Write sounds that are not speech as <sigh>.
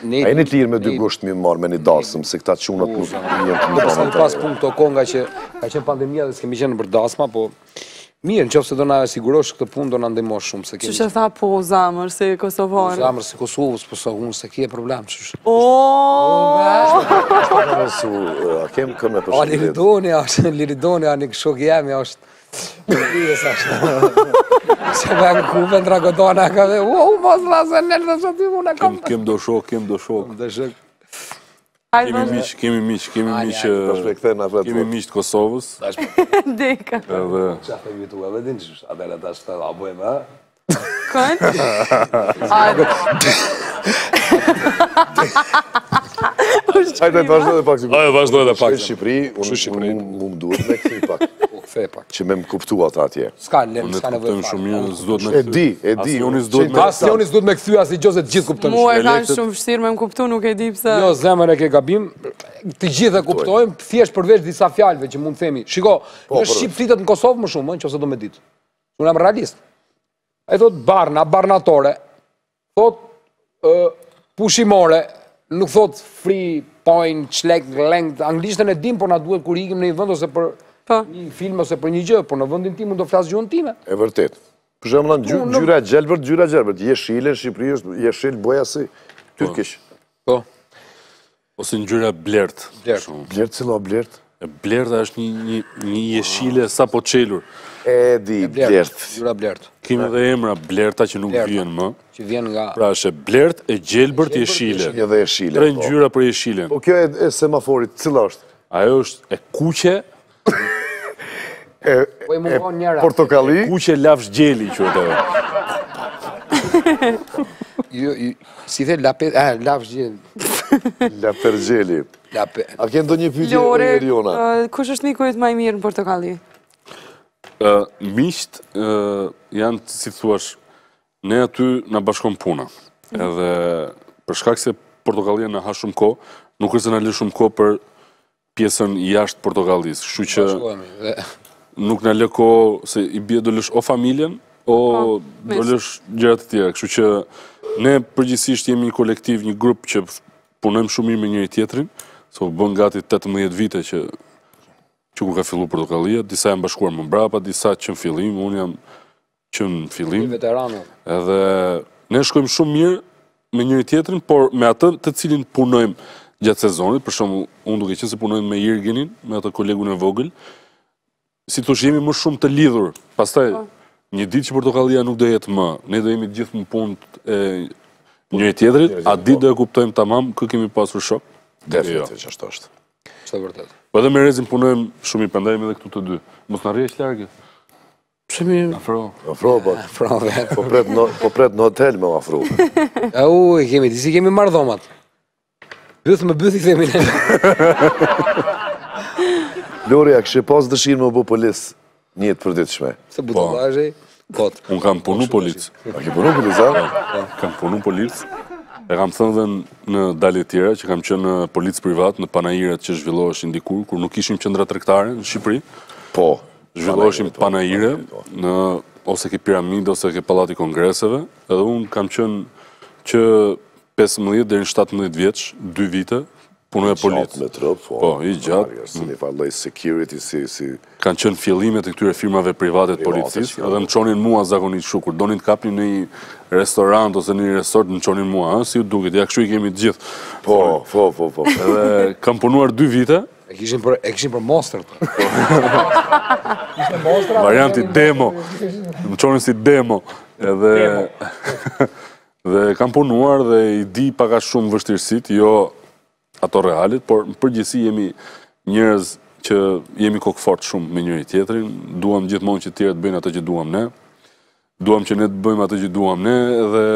E një të lirë me dy gusht mi marrë me një dasëm, se këta që unë atë nuk një një të më darsëm. Në pas të nga që ka qenë pandemija dhe s'kemi qenë në bërdasma, po mirë, në qofë se do nga e sigurosh këtë pun, do nga ndemo shumë. Që që tha po, zamër, se Kosovarë? Po, zamër, se Kosovës, po së unë, se kje problem, O, Kërësu, a kemë këmë e përshëndetit? A liridoni, a <laughs> liridoni, a një këshok jemi, a është... Përgjës, a <laughs> Se me në kupe në dragodona, ka dhe... Ua, u mos lasë e nërë, dhe shënë ty mu në kam... Kemë do shok, kemë do shok... Kemë do shok... Kemi miqë, kemi miqë... Kemi miqë të Kosovës... Dika... <laughs> Qa të vitu e vedin që shë, a dhe në ta shëtë të aboj me, ha? Kënë? Qaj të vazhdoj dhe pak si kur. Ajo, vazhdoj dhe pak. Shë Shqipëri, unë më duhet me këtë pak. <laughs> Këthe pak. Që me më kuptu atë atje. Ska në vëjë pak. Unë të këtëm shumë një, unë E di, e di, unë i zdojt me këthi. Asë unë i zdojt me këthi, asë i gjozët gjithë kuptëm shumë. Mu e kanë shumë vështirë me më kuptu, nuk e di pëse. Jo, zemër e ke gabim. Të gjithë e kuptojmë, thjesht përveç disa fjalëve që mund themi. Shiko, në po, jo Shqipë flitet në Kosovë më shumë, në që se do me ditë. Unë jam realist. E thot barna, barnatore. Thot pushimore, nuk thot free, point, qlek, lengt, anglishtën e dim, por na duhet kur ikim në i vend ose për po. një film ose për një gjë, por në vendin tim mund të flasë gjuhën time. E vërtet. Për shumë në gjyra gjelbërt, gjyra gjelbërt, jeshile në Shqipëri është, jeshile boja si tyrkish. Po. po. Ose në gjyra blertë. Blertë. Blertë, cilo blertë. Blerda është një, një, një jeshile sa po qelur. E di, blert. Jura blert. Kime dhe emra blerta që nuk vjen më. Që vjen nga... Pra është blert e gjelbërt jeshile. Një dhe jeshile. Tre po. ngjyra për jeshile. Po kjo e, semafori, semaforit, është? Ajo është e kuqe... e, po i mungon njëra. E portokali... kuqe lafsh gjeli, që e <laughs> si the, lapet... A, lafsh gjeli. A kënë do një pyti e Riona? Kush është miku jëtë maj mirë në Portokalli? Misht janë, si të thuash, ne aty në bashkon puna. Edhe përshkak se Portokalli e në ha shumë ko, nuk është në lë shumë ko për pjesën jashtë Portokallis. Shqy që nuk në lë ko se i bje do lësh o familjen, o po, do lësh të tjera. Shqy që ne përgjësisht jemi një kolektiv, një grup që punojmë shumë i me njëri tjetërin, So, bën gati 18 vite që që ku ka fillu Portokallia, disa më bashkuar më mbrapa, disa që në fillim, unë jam që në fillim. Një Edhe ne shkojmë shumë mirë me njëri tjetërin, por me atë të cilin punojmë gjatë sezonit, për shumë unë duke që se punojmë me Jirginin, me atë kolegun e vogël, si të shjemi më shumë të lidhur, pastaj po. një ditë që portokalia nuk do jetë më, ne do jemi gjithë më punë njëri tjetërit, a ditë po. do e kuptojmë tamam, kë kemi pasur shok, Jo, jo. Definitiv që ashtë është. Qëta vërtet? Po edhe me rezin punojmë shumë i pandajmë edhe këtu të dy. Mos në rrje është largë? Pse mi... Afro. Afro, po. <laughs> Afro, dhe. Po, po pret në hotel me afro. A u, i <laughs> kemi, disi kemi marrë dhomat. Bythë me bythë i themi në. <laughs> Lori, a kështë pas dëshirë me bu polis njëtë për ditë shme? Se bu të bashkë, Unë kam punu polis. A ke punu polis, a? Po, po. Kam punu polis. E kam thënë dhe në dalje tjera që kam qënë në policë privat, në panajirat që zhvillohesh indikur, kur nuk ishim qëndra trektare në Shqipëri, po, zhvilloheshim po. panajire, në ose ke piramide, ose ke palati kongreseve, edhe unë kam qënë që 15 dhe 17 vjeç, 2 vite, punë e politë. Me trëpë, po, po, i gjatë. Si një farë security, si... Kanë qënë fillimet e këtyre firmave private të policisë, jo. edhe në qonin mua zakonit shukur. Donin të kapni një restorant ose një resort në qonin mua, si ju duket, ja këshu i kemi gjithë. Po, po, po, po. Edhe kam punuar dy vite. E kishin për monster. E kishin për monster. Varianti demo. Më qonin si demo. Demo. <laughs> Dhe kam punuar dhe i di paka shumë vështirësit, jo ato realit, por në përgjësi jemi njërez që jemi kokëfort shumë me njëri tjetërin, duham gjithmonë që tjerët bëjnë ato që duham ne, duham që ne të bëjmë ato që duham ne, dhe